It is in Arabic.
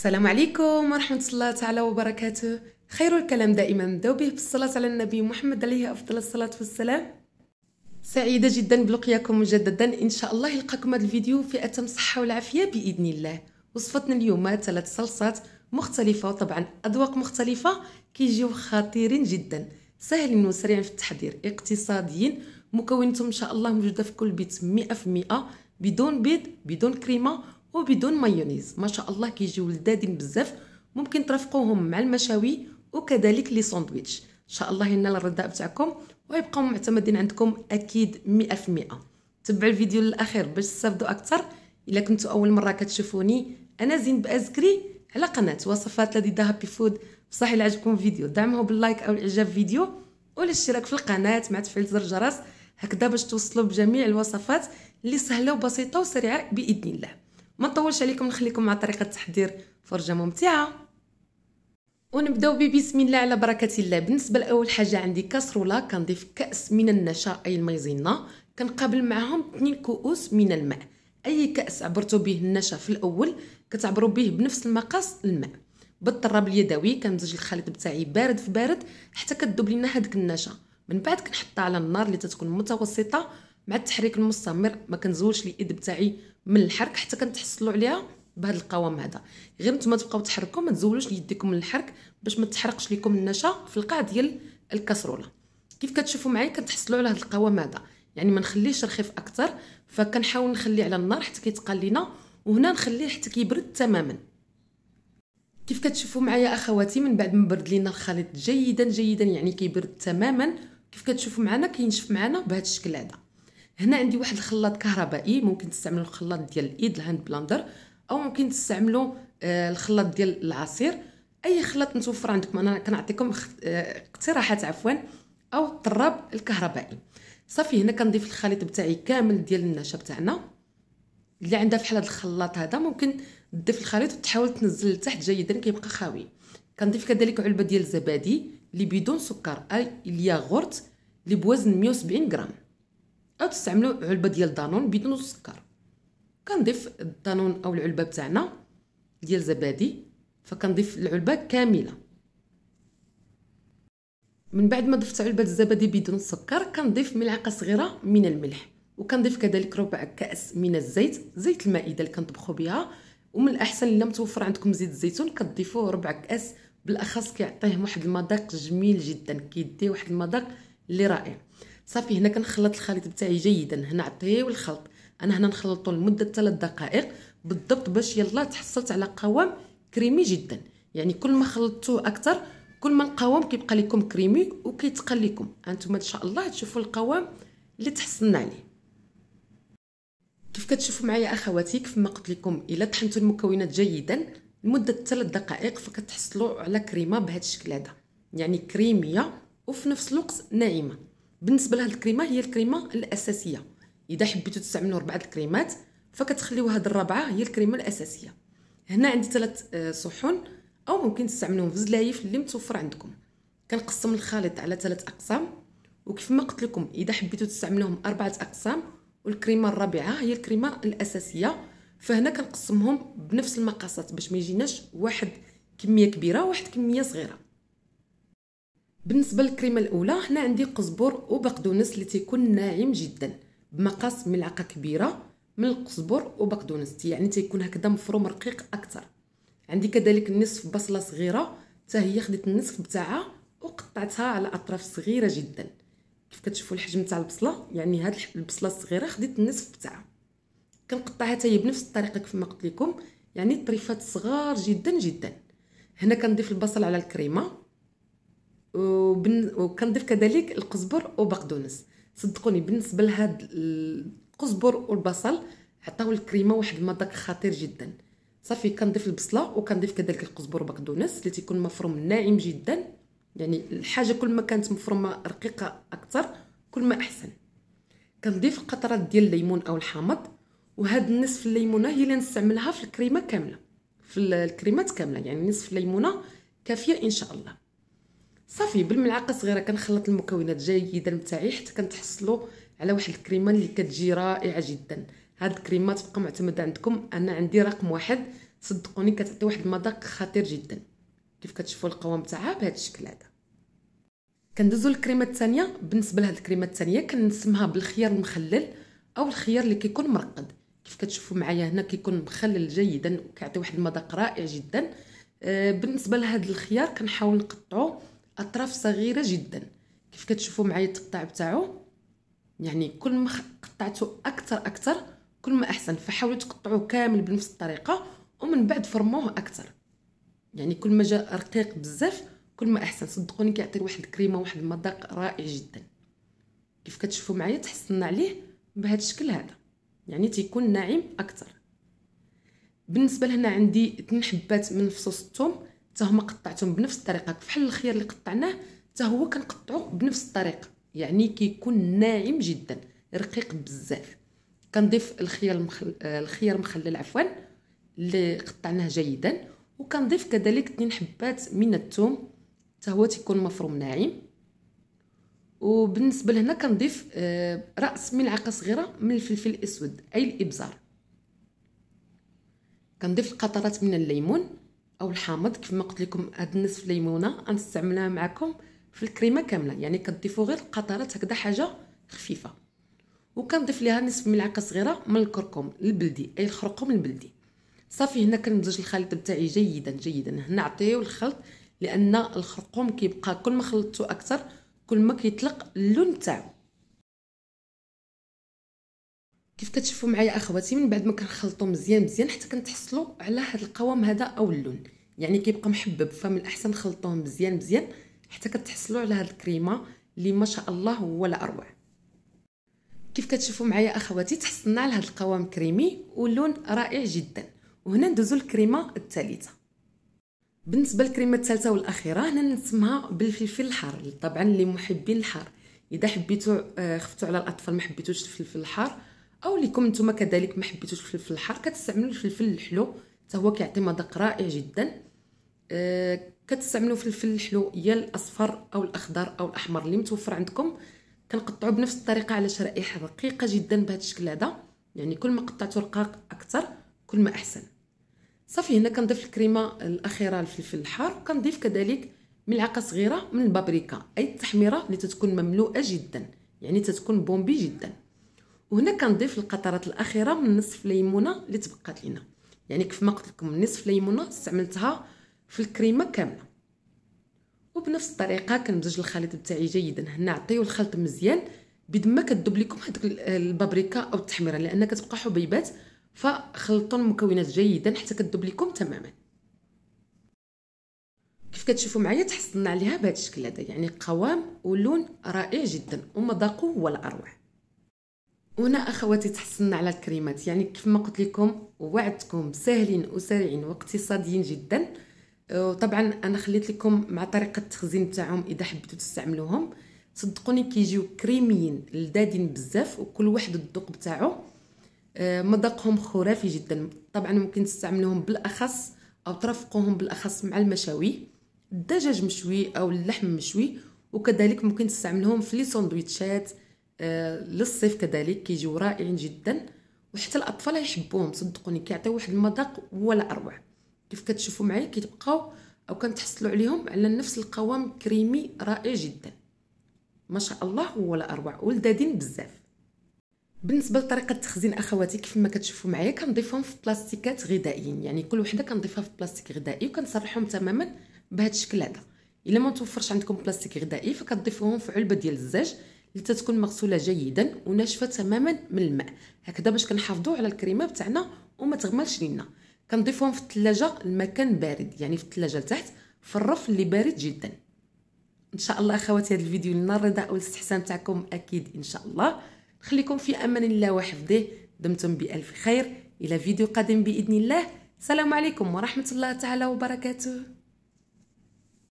السلام عليكم ورحمة الله تعالى وبركاته خير الكلام دائما نبداو به بالصلاة على النبي محمد عليه أفضل الصلاة والسلام سعيدة جدا بلقياكم مجددا إن شاء الله يلقاكم هذا الفيديو في أتم صحة والعافية بإذن الله وصفتنا اليوم ثلاث صلصات مختلفة وطبعا أذواق مختلفة كيجيو خطيرين جدا سهلين وسريعين في التحضير اقتصاديين مكونتهم إن شاء الله موجودة في كل بيت مئة في مئة بدون بيض بدون كريمة وبدون مايونيز ما شاء الله كيجيو لذادين بزاف ممكن ترافقوهم مع المشاوي وكذلك لي ساندويتش ان شاء الله ينال الرداء بتاعكم ويبقاو معتمدين عندكم اكيد 100% تبع الفيديو للاخير باش تستافدوا اكثر الا كنتوا اول مره كتشوفوني انا زين بازكري على قناه وصفات لذيذه هابي فود بصح الا عجبكم الفيديو دعموه باللايك او الاعجاب فيديو والاشتراك في القناه مع تفعيل زر الجرس هكذا باش توصلوا بجميع الوصفات اللي سهله وبسيطه وسريعه باذن الله ما نطولش عليكم نخليكم مع طريقه تحضير فرجه ممتعه ونبداو ببسم الله على بركه الله بالنسبه لاول حاجه عندي كاسروله كنضيف كاس من النشا اي الميزينا كنقابل معهم 2 كؤوس من الماء اي كاس عبرتو به النشا في الاول كتعبروا به بنفس المقاس الماء بالطراب اليدوي كنمزج الخليط بتاعي بارد في بارد حتى كتذوب لينا هذيك النشا من بعد كنحطها على النار اللي تتكون متوسطه مع التحريك المستمر ما كنزولش اليد بتاعي من الحرك حتى كنتحصلوا عليها بهذا القوام هذا غير نتوما تبقاو تحركوا ما تزولوش يديكم من الحرك باش ما تحرقش لكم النشا في القاع ديال الكسروله كيف كتشوفوا معايا كنتحصلوا على هذا القوام هذا يعني ما نخليهش رخيف اكثر فكنحاول نخليه على النار حتى كيتقال لينا وهنا نخليه حتى كيبرد تماما كيف كتشوفوا معايا اخواتي من بعد ما برد لينا الخليط جيدا جيدا يعني كيبرد تماما كيف كتشوفوا معنا كينشف معنا بهذا الشكل هذا هنا عندي واحد الخلاط كهربائي ممكن تستعملوا الخلاط ديال الايد الهاند بلاندر او ممكن تستعملوا آه، الخلاط ديال العصير اي خلاط متوفر عندكم انا كنعطيكم آه، اقتراحات عفوا او الطراب الكهربائي صافي هنا كنضيف الخليط بتاعي كامل ديال النشا بتاعنا اللي عندها فحال هذا الخلاط هذا ممكن تضيف الخليط وتحاول تنزل لتحت جيدا كيبقى خاوي كنضيف كذلك علبه ديال الزبادي اللي بدون سكر اي الياغورت اللي بوزن 170 غرام او تستعملوا علبه ديال دانون بدون السكر كنضيف الدانون او العلبه بتاعنا ديال زبادي فكنضيف العلبه كامله من بعد ما ضفت علبه الزبادي بدون السكر كنضيف ملعقه صغيره من الملح وكنضيف كذلك ربع كاس من الزيت زيت المائده اللي كنطبخوا بها ومن الاحسن الا متوفر عندكم زيت الزيتون كتضيفوه ربع كاس بالاخص كيعطيه واحد المذاق جميل جدا كيدي واحد المذاق اللي رائع صافي هنا كنخلط الخليط بتاعي جيدا هنا عطيه الخلط انا هنا نخلطو لمده 3 دقائق بالضبط باش يلا تحصلت على قوام كريمي جدا يعني كل ما خلطتوه اكثر كل ما القوام كيبقى لكم كريمي وكيتقل لكم انتم ان شاء الله تشوفوا القوام اللي تحصلنا عليه كيف كتشوفوا معايا اخواتي كيف ما قلت لكم الا طحنتوا المكونات جيدا لمده 3 دقائق فكتحصلوا على كريمه بهذا الشكل هذا يعني كريميه وفي نفس الوقت ناعمه بالنسبه لهاد الكريمه هي الكريمه الاساسيه اذا حبيتو تستعملوا اربعه الكريمات فكتخليو هاد الرابعه هي الكريمه الاساسيه هنا عندي ثلاث آه، صحون او ممكن تستعملوهم في زلايف اللي متوفر عندكم كنقسم الخليط على ثلاث اقسام وكيف ما قلت لكم اذا حبيتو تستعملوهم اربعه اقسام والكريمه الرابعه هي الكريمه الاساسيه فهنا كنقسمهم بنفس المقاسات باش ما يجيناش واحد كميه كبيره وواحد كميه صغيره بالنسبه للكريمه الاولى هنا عندي قزبر وبقدونس اللي تيكون ناعم جدا بمقاس ملعقه كبيره من القزبر وبقدونس يعني تيكون هكذا مفروم رقيق اكثر عندي كذلك نصف بصله صغيره حتى هي خديت النصف بتاعها وقطعتها على اطراف صغيره جدا كيف كتشوفوا الحجم تاع البصله يعني هاد البصله الصغيره خديت النصف بتاعها كنقطعها حتى هي بنفس الطريقه كيف ما قلت لكم يعني طريفات صغار جدا جدا هنا كنضيف البصل على الكريمه وبن... وكنضيف كذلك القزبر وبقدونس صدقوني بالنسبه لهاد القزبر والبصل عطاو الكريمه واحد المذاق خطير جدا صافي كنضيف البصله وكنضيف كذلك القزبر وبقدونس اللي تيكون مفروم ناعم جدا يعني الحاجه كل ما كانت مفرومه رقيقه اكثر كل ما احسن كنضيف قطرات ديال الليمون او الحامض وهاد نصف الليمونه هي اللي نستعملها في الكريمه كامله في الكريمات كامله يعني نصف الليمونه كافيه ان شاء الله صافي بالملعقه صغيره كنخلط المكونات جيدا نتاعي حتى كنتحصلوا على واحد الكريمه اللي كتجي رائعه جدا هاد الكريمه تبقى معتمده عندكم انا عندي رقم واحد صدقوني كتعطي واحد المذاق خطير جدا كيف كتشوفوا القوام تاعها بهذا الشكل هذا كندوزو للكريمه الثانيه بالنسبه لهاد الكريمه الثانيه كنسمها بالخيار المخلل او الخيار اللي كيكون مرقد كيف كتشوفوا معايا هنا كيكون مخلل جيدا وكيعطي واحد المذاق رائع جدا آه، بالنسبه لهاد الخيار كنحاول نقطعو اطراف صغيره جدا كيف كتشوفوا معايا التقطاع بتاعو يعني كل ما قطعته اكثر اكثر كل ما احسن فحاولوا تقطعوه كامل بنفس الطريقه ومن بعد فرموه اكثر يعني كل ما جا رقيق بزاف كل ما احسن صدقوني كيعطي واحد الكريمه واحد المذاق رائع جدا كيف كتشوفوا معايا تحصلنا عليه بهذا الشكل هذا يعني تيكون ناعم اكثر بالنسبه لهنا عندي 2 حبات من فصوص الثوم حتى هما قطعتهم بنفس الطريقه بحال الخيار اللي قطعناه حتى هو كنقطعو بنفس الطريقه يعني كيكون ناعم جدا رقيق بزاف كنضيف الخيار المخل... الخيار مخلل عفوا اللي قطعناه جيدا وكنضيف كذلك اثنين حبات من الثوم حتى هو تيكون مفروم ناعم وبالنسبه لهنا كنضيف آه، راس ملعقه صغيره من الفلفل الاسود اي الابزار كنضيف قطرات من الليمون او الحامض كيف ما قلت لكم هاد نصف ليمونه غنستعملها معكم في الكريمه كامله يعني كنضيفوا غير قطرات هكذا حاجه خفيفه وكنضيف ليها نصف ملعقه صغيره من الكركم البلدي اي الخرقوم البلدي صافي هنا كنمزج الخليط بتاعي جيدا جيدا هنا عطيو الخلط لان الخرقوم كيبقى كل ما خلطتو اكثر كل ما كيطلق اللون تاعو كيف كتشوفوا معايا اخواتي من بعد ما كنخلطوا مزيان مزيان حتى كنتحصلوا على هذا القوام هذا او اللون يعني كيبقى محبب فمن الاحسن خلطوه مزيان مزيان حتى كتحصلوا على هذه الكريمه اللي ما شاء الله هو لا اروع كيف كتشوفوا معايا اخواتي تحصلنا على هذا القوام كريمي واللون رائع جدا وهنا ندوزو الكريمه الثالثه بالنسبه للكريمه الثالثه والاخيره هنا نسمها بالفلفل الحار طبعا لمحبين الحار اذا حبيتو آه، خفتوا على الاطفال ما حبيتوش الفلفل الحار او ليكم نتوما كذلك ما حبيتوش الفلفل الحار كتستعملوا الفلفل الحلو حتى هو كيعطي مذاق رائع جدا أه كتستعملوا فلفل الحلو يا الاصفر او الاخضر او الاحمر اللي متوفر عندكم كنقطعوا بنفس الطريقه على شرائح رقيقه جدا بهذا الشكل هذا يعني كل ما قطعتوا رقاق اكثر كل ما احسن صافي هنا كنضيف الكريمه الاخيره الفلفل الحار وكنضيف كذلك ملعقه صغيره من البابريكا اي التحميره اللي تتكون مملوءه جدا يعني تتكون بومبي جدا وهنا كنضيف القطرات الاخيره من نصف ليمونه اللي تبقات لينا يعني كيف ما قلت لكم نصف ليمونه استعملتها في الكريمه كامله وبنفس الطريقه كنمزج الخليط بتاعي جيدا هنا عطيو الخلط مزيان بيد ما كدوب لكم هذوك البابريكا او التحميره لان كتبقى حبيبات فخلطوا المكونات جيدا حتى كدوب لكم تماما كيف كتشوفوا معايا تحصلنا عليها بهذا الشكل هذا يعني قوام ولون رائع جدا ومذاقه هو الاروع هنا اخواتي تحصلنا على الكريمات يعني كيف ما قلت لكم وعدتكم سهلين وسريعين واقتصاديين جدا وطبعا انا خليت لكم مع طريقه التخزين تاعهم اذا حبيتوا تستعملوهم صدقوني كيجيو كريميين لذادين بزاف وكل واحد الذوق بتاعو آه، مذاقهم خرافي جدا طبعا ممكن تستعملوهم بالاخص او ترافقوهم بالاخص مع المشاوي الدجاج مشوي او اللحم مشوي وكذلك ممكن تستعملهم في لي سندويتشات آه، للصيف كذلك كيجيو رائعين جدا وحتى الاطفال يحبوهم صدقوني كيعطيو واحد المذاق ولا اروع كيف كتشوفوا معايا كيتبقاو او كنتحصلوا عليهم على نفس القوام كريمي رائع جدا ما شاء الله ولا اروع ولدادين بزاف بالنسبه لطريقه تخزين اخواتي كيف ما كتشوفوا معايا كنضيفهم في بلاستيكات غذائيين يعني كل وحده كنضيفها في بلاستيك غذائي وكنصرحهم تماما بهذا الشكل هذا الا ما توفرش عندكم بلاستيك غذائي فكتضيفوهم في علبه ديال الزاج اللي تتكون مغسوله جيدا وناشفه تماما من الماء هكذا باش كنحافظوا على الكريمه بتاعنا وما تغملش لينا كنضيفهم في الثلاجه المكان بارد يعني في الثلاجه لتحت في الرف اللي بارد جدا ان شاء الله اخواتي هذا الفيديو لنا الرضا والاستحسان تاعكم اكيد ان شاء الله خليكم في امان الله وحفظه دمتم بالف خير الى فيديو قادم باذن الله السلام عليكم ورحمه الله تعالى وبركاته